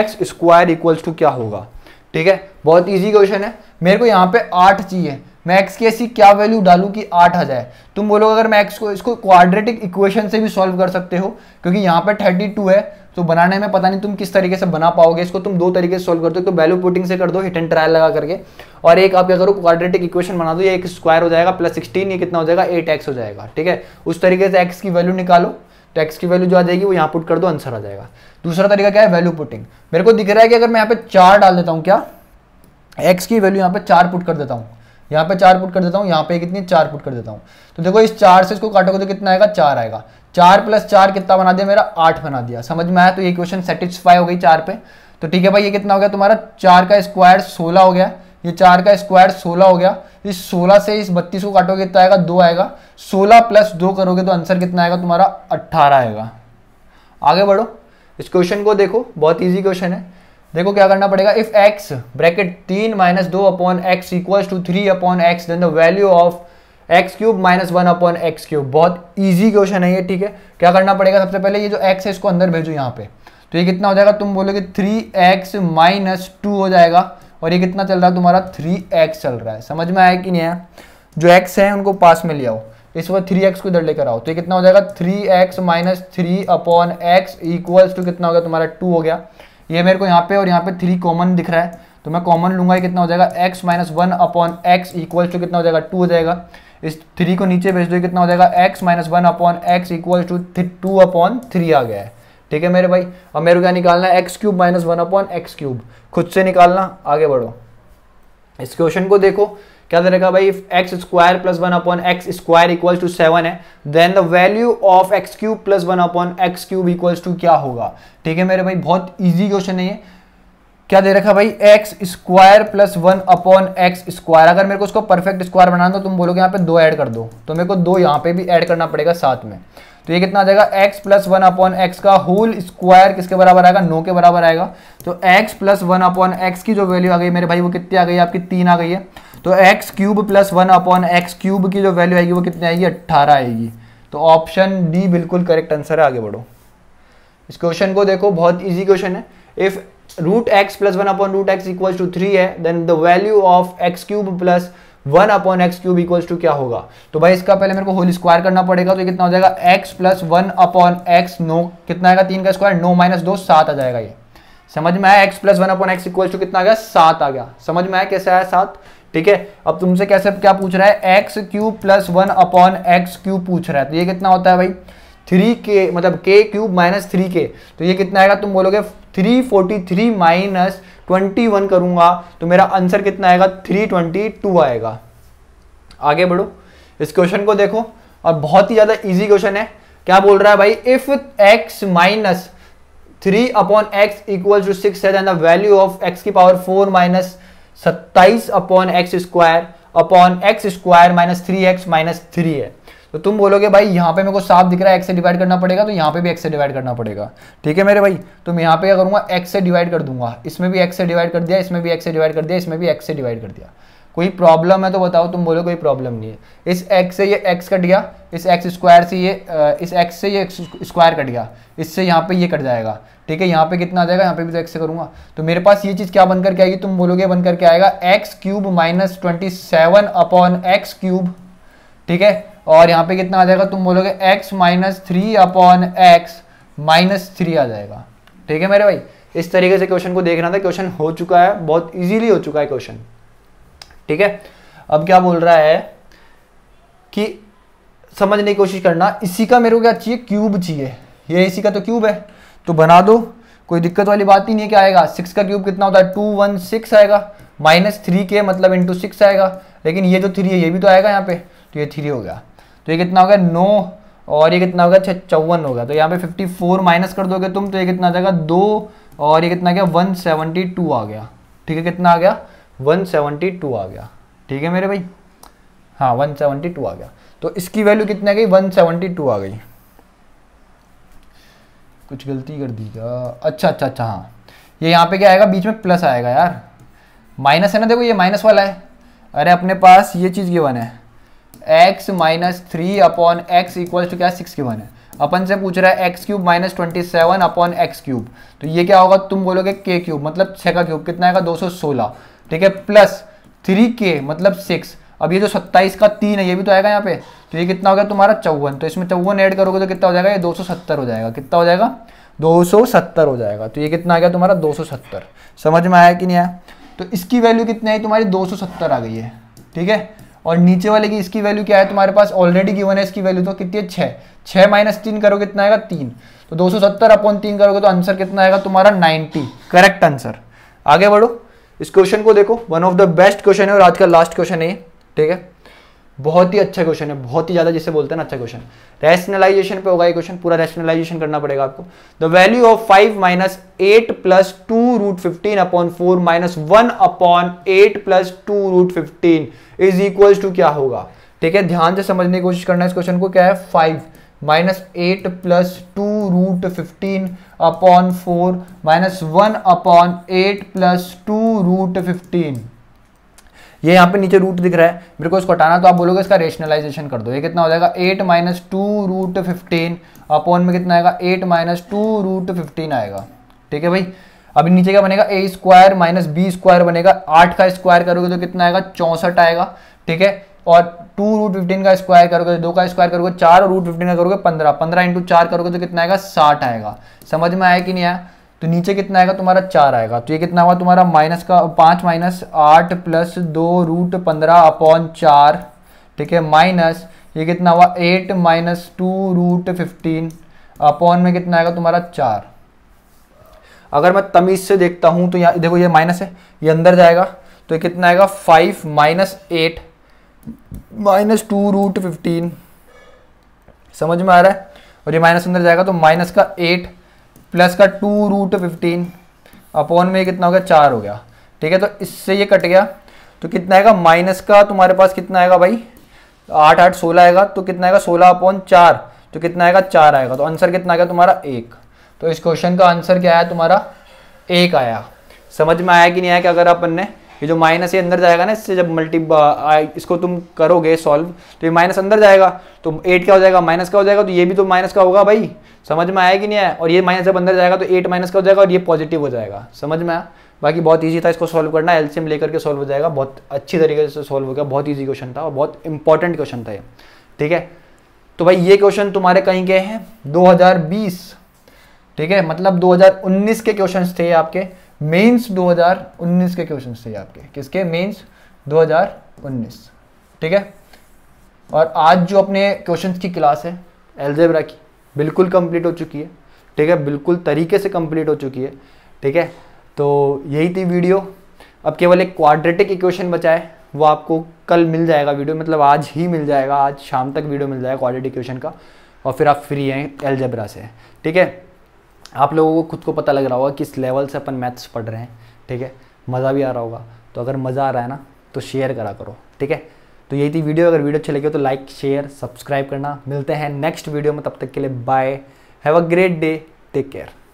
x square equals to क्या होगा ठीक है बहुत ईजी क्वेश्चन है मेरे को यहाँ पे आठ चाहिए मैं एक्स की ऐसी क्या वैल्यू डालूँ कि आठ आ जाए तुम बोलोगे अगर मैं एक्स को इसको क्वाड्रेटिक इक्वेशन से भी सॉल्व कर सकते हो क्योंकि यहाँ पे थर्टी टू है तो बनाने में पता नहीं तुम किस तरीके से बना पाओगे इसको तुम दो तरीके से सॉल्व कर दो तो वैल्यू पुटिंग से कर दो हिट एंड ट्रायल लगा करके और एक आप क्या करो क्वाड्रेटिक इक्वेशन बना दो ये एक स्क्वायर हो जाएगा प्लस सिक्सटीन ये कितना हो जाएगा एट एक्स हो जाएगा ठीक है उस तरीके से एक्स की वैल्यू निकालो तो एक्स की वैल्यू जो आ जाएगी वो यहाँ पुट कर दो आंसर आ जाएगा दूसरा तरीका क्या है वैल्यू पुटिंग मेरे को दिख रहा है कि अगर मैं यहाँ पे चार डाल देता हूँ क्या एक्स की वैल्यू यहाँ पे चार पुट कर देता हूँ यहाँ पे चार पुट कर देता हूँ यहाँ पे कितनी चार पुट कर देता हूँ तो देखो इस चार से इसको काटोगे तो कितना आएगा चार आएगा चार प्लस चार कितना बना दिया मेरा आठ बना दिया समझ में आया तो ये क्वेश्चन सेटिस्फाई हो गई चार पे तो ठीक है भाई ये कितना हो गया तुम्हारा चार का स्क्वायर सोलह हो गया ये चार का स्क्वायर सोलह हो गया इस सोलह से इस बत्तीस को काटोगे कितना तो आएगा दो आएगा सोलह प्लस दो करोगे तो आंसर कितना आएगा तुम्हारा अट्ठारह आएगा आगे बढ़ो इस क्वेश्चन को देखो बहुत ईजी क्वेश्चन है देखो क्या करना पड़ेगा इफ एक्स ब्रैकेट तीन माइनस दो upon x equals to three upon x then the value of x cube minus one upon x cube बहुत ईजी क्वेश्चन है ये ठीक है क्या करना पड़ेगा सबसे पहले ये जो एक्स है इसको अंदर भेजो यहाँ पे तो ये कितना हो जाएगा तुम बोलोगे थ्री एक्स माइनस टू हो जाएगा और ये कितना चल रहा है तुम्हारा थ्री एक्स चल रहा है समझ में आया कि नहीं आया जो एक्स है उनको पास में ले आओ इस वक्त थ्री एक्स को इधर लेकर आओ तो ये कितना हो जाएगा three x minus three upon x equals to कितना हो गया तुम्हारा टू हो गया ये मेरे को यहाँ पे और यहाँ पे थ्री कॉमन दिख रहा है तो मैं कॉमन लूंगा ये कितना हो जाएगा x minus one upon x equals to कितना हो जाएगा टू हो जाएगा इस थ्री को नीचे भेज दो कितना हो जाएगा x minus one upon x equals to two upon three आ गया है ठीक है मेरे भाई अब मेरे को क्या निकालना है x cube minus one upon x cube खुद से निकालना आगे बढ़ो इस क्वेश्चन को देखो क्या दे रखा भाई x square plus one upon x square equals to seven है then the value of x cube plus one upon x cube equals to क्या होगा ठीक है मेरे भाई बहुत ईजी क्वेश्चन है ये क्या दे रखा भाई x square plus one upon x square अगर मेरे को उसको परफेक्ट स्क्वायर बनाना तो तुम बोलोगे यहाँ पे दो ऐड कर दो तो मेरे को दो यहाँ पे भी ऐड करना पड़ेगा साथ में तो ये कितना आ जाएगा x plus one upon x का होल स्क्वायर किसके बराबर आएगा नो के बराबर आएगा तो x plus one upon x की जो वैल्यू आ गई मेरे भाई वो कितनी आ गई आपकी तीन आ गई है तो x cube plus one upon x cube की जो वैल्यू आएगी वो कितनी आएगी अट्ठारह आएगी तो ऑप्शन डी बिल्कुल करेक्ट आंसर है आगे बढ़ो इस क्वेश्चन को देखो बहुत ईजी क्वेश्चन है if root x plus one upon root x equal to three है then the value of x cube plus one upon x cube equal to क्या होगा तो भाई इसका पहले मेरे को होल स्क्वायर करना पड़ेगा तो ये कितना हो जाएगा x plus one upon x नो कितना आएगा तीन का स्क्वायर नो माइनस दो सात आ जाएगा ये समझ में आया x plus one upon x equal to कितना आ गया सात आ गया समझ में आया कैसे आया सात ठीक है अब तुमसे कैसे क्या पूछ रहा है x cube plus one upon x cube पूछ रहा है तो ये कितना होता है भाई थ्री के मतलब के क्यूब माइनस थ्री के तो ये कितना आएगा तुम बोलोगे three forty three minus twenty one करूंगा तो मेरा आंसर कितना आएगा थ्री ट्वेंटी टू आएगा आगे बढ़ो इस क्वेश्चन को देखो और बहुत ही ज़्यादा इजी क्वेश्चन है क्या बोल रहा है भाई if x minus three upon x equal to six है द वैल्यू ऑफ एक्स की पावर फोर माइनस सत्ताईस upon x square upon x square minus three x minus three है तो तुम बोलोगे भाई यहाँ पे मेरे को साफ दिख रहा है एक्स से डिवाइड करना पड़ेगा तो यहाँ पे भी एक्स से डिवाइड करना पड़ेगा ठीक है मेरे भाई तो मैं यहाँ पे क्या करूँगा एक्स से डिवाइड कर दूंगा इसमें भी एक्स से डिवाइड कर दिया इसमें भी एक्स से डिवाइड कर दिया इसमें भी एक्स से डिवाइड कर दिया कोई प्रॉब्लम है तो बताओ तुम बोलो कोई प्रॉब्लम नहीं है इस एक्स से ये एक्स कट गया इस एक्स स्क्वायर से ये इस एक्स से ये स्क्वायर कट गया इससे यहाँ पे ये कट जाएगा ठीक है यहाँ पे कितना आ जाएगा यहाँ पे भी तो एक्स से करूँगा तो मेरे पास ये चीज़ क्या बनकर के आएगी तुम बोलोगे बनकर के आएगा x cube minus twenty seven upon x cube ठीक है और यहाँ पे कितना आ जाएगा तुम बोलोगे x minus three upon x minus three आ जाएगा ठीक है मेरे भाई इस तरीके से क्वेश्चन को देखना था क्वेश्चन हो चुका है बहुत इजीली हो चुका है क्वेश्चन ठीक है अब क्या बोल रहा है कि समझने की कोशिश करना इसी का मेरे को क्या चाहिए क्यूब चाहिए ये इसी का तो क्यूब है तो बना दो कोई दिक्कत वाली बात ही नहीं है क्या आएगा सिक्स का क्यूब कितना होता है टू वन सिक्स आएगा माइनस थ्री के मतलब इंटू सिक्स आएगा लेकिन ये जो थ्री है ये भी तो आएगा यहाँ पे तो ये थ्री हो गया तो ये कितना होगा नौ और ये कितना होगा चौवन होगा तो यहाँ पे फिफ्टी फोर माइनस कर दोगे तुम तो ये कितना आ जाएगा दो और ये कितना गया वन सेवनटी टू आ गया ठीक है कितना आ गया वन सेवनटी टू आ गया ठीक है मेरे भाई हाँ वन सेवनटी टू आ गया तो इसकी वैल्यू कितनी आ गई वन सेवनटी टू आ गई कुछ गलती कर दी क्या अच्छा अच्छा अच्छा हाँ ये यहाँ पे क्या आएगा बीच में प्लस आएगा यार माइनस है ना देखो ये माइनस वाला है अरे अपने पास ये चीज़ गिवन है x minus three upon x equals to क्या सिक्स के वन है अपन से पूछ रहा है x cube minus twenty seven upon x cube तो ये क्या होगा तुम बोलोगे के क्यूब मतलब छः का क्यूब कितना आएगा दो सौ सोलह ठीक है प्लस थ्री के मतलब सिक्स अब ये जो सत्ताईस का तीन है ये भी तो आएगा यहाँ पे तो ये कितना हो गया तुम्हारा चौवन तो इसमें चौवन ऐड करोगे तो कितना हो जाएगा ये दो सौ सत्तर हो जाएगा कितना हो जाएगा दो सौ सत्तर हो जाएगा तो ये कितना आ गया तुम्हारा दो सौ सत्तर समझ में आया कि नहीं आया तो इसकी वैल्यू कितनी आई तुम्हारी दो सौ सत्तर आ गई है ठीक है और नीचे वाले की इसकी वैल्यू क्या है तुम्हारे पास ऑलरेडी गिवन है इसकी वैल्यू तो कितनी है छः छः माइनस तीन करोगे कितना आएगा तीन तो दो सौ सत्तर अपॉन तीन करोगे तो आंसर कितना आएगा तुम्हारा नाइन्टी करेक्ट आंसर आगे बढ़ो इस क्वेश्चन को देखो one of the best question है और आज का लास्ट क्वेश्चन है ये ठीक है बहुत ही अच्छा क्वेश्चन है बहुत ही ज़्यादा जिसे बोलते हैं अच्छा क्वेश्चन रैशनलाइजेशन पे होगा ये क्वेश्चन पूरा रैशनलाइजेशन करना पड़ेगा आपको the value of five minus eight plus two root fifteen upon four minus one upon eight plus two root fifteen is equal to क्या होगा ठीक है ध्यान से समझने की कोशिश करना है इस क्वेश्चन को क्या है five minus eight plus two root fifteen upon four minus one upon eight plus two root fifteen ये यहाँ पे नीचे रूट दिख रहा है मेरे को इसको हटाना तो आप बोलोगे इसका रेशनलाइजेशन कर दो ये कितना हो जाएगा eight minus two root fifteen upon में कितना आएगा eight minus two root fifteen आएगा ठीक है भाई अभी नीचे क्या बनेगा a square minus b square बनेगा आठ का स्क्वायर करोगे तो कितना आएगा चौंसठ आएगा ठीक है और टू रूट फिफ्टीन का स्क्वायर करोगे तो दो का स्क्वायर करोगे चार और रूट फिफ्टीन का करोगे पंद्रह पंद्रह इंटू चार करोगे तो कितना आएगा साठ आएगा समझ में आया कि नहीं आया तो नीचे कितना आएगा तुम्हारा चार आएगा तो ये कितना हुआ तुम्हारा माइनस का पाँच माइनस आठ प्लस दो रूट पंद्रह अपॉन चार ठीक है माइनस ये कितना हुआ eight minus two root fifteen upon में कितना आएगा तुम्हारा चार अगर मैं तमीज़ से देखता हूँ तो यहाँ देखो ये माइनस है ये अंदर जाएगा तो ये कितना आएगा five minus eight minus two root fifteen समझ में आ रहा है और ये माइनस अंदर जाएगा तो माइनस का एट प्लस का टू रूट फिफ्टीन अपॉन में कितना हो गया चार हो गया ठीक है तो इससे ये कट गया तो कितना आएगा माइनस का तुम्हारे पास कितना आएगा भाई आठ आठ सोलह आएगा तो कितना आएगा सोलह अपॉन चार तो कितना आएगा चार आएगा तो आंसर कितना आएगा तुम्हारा एक तो इस क्वेश्चन का आंसर क्या आया तुम्हारा एक आया समझ में आया कि नहीं आया कि अगर अपन ने ये जो माइनस ये अंदर जाएगा ना इससे जब मल्टी इसको तुम करोगे सॉल्व तो ये माइनस अंदर जाएगा तो एट क्या हो जाएगा माइनस का हो जाएगा तो ये भी तो माइनस का होगा भाई समझ में आया कि नहीं आया और ये माइनस जब अंदर जाएगा तो एट माइनस का हो जाएगा और ये पॉजिटिव हो जाएगा समझ में आया बाकी बहुत ईजी था इसको सॉल्व करना एलसीएम लेकर के सॉल्व हो जाएगा बहुत अच्छी तरीके से सॉल्व हो गया बहुत ईजी क्वेश्चन था और बहुत इंपॉर्टेंट क्वेश्चन था ये ठीक है तो भाई ये क्वेश्चन तुम्हारे कहीं के हैं 2020 ठीक है मतलब 2019 के क्वेश्चंस थे आपके मेंस 2019 के क्वेश्चन चाहिए आपके किसके मेंस 2019 ठीक है और आज जो अपने क्वेश्चन की क्लास है एल्जेब्रा की बिल्कुल कंप्लीट हो चुकी है ठीक है बिल्कुल तरीके से कंप्लीट हो चुकी है ठीक है तो यही थी वीडियो अब केवल एक क्वाड्रेटिक इक्वेशन बचा है वो आपको कल मिल जाएगा वीडियो मतलब आज ही मिल जाएगा आज शाम तक वीडियो मिल जाएगा क्वाड्रेटिक इक्वेशन का और फिर आप फ्री हैं एलजेब्रा से ठीक है आप लोगों को खुद को पता लग रहा होगा किस लेवल से अपन मैथ्स पढ़ रहे हैं ठीक है मज़ा भी आ रहा होगा तो अगर मज़ा आ रहा है ना तो शेयर करा करो ठीक है तो यही थी वीडियो अगर वीडियो अच्छी लगी हो तो लाइक शेयर सब्सक्राइब करना मिलते हैं नेक्स्ट वीडियो में तब तक के लिए bye have a great day take care